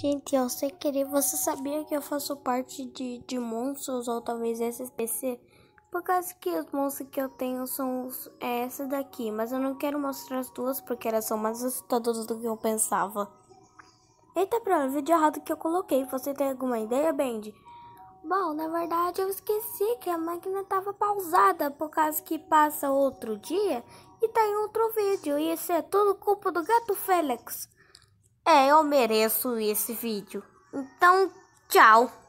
Gente, eu sei querer, você sabia que eu faço parte de, de monstros ou talvez SPC? Por causa que os monstros que eu tenho são os, é essa daqui, mas eu não quero mostrar as duas porque elas são mais assustadoras do que eu pensava. Eita, pronto, vídeo errado que eu coloquei, você tem alguma ideia, Bendy? Bom, na verdade eu esqueci que a máquina estava pausada por causa que passa outro dia e tá em outro vídeo. E isso é tudo culpa do gato Félix. É, eu mereço esse vídeo. Então, tchau.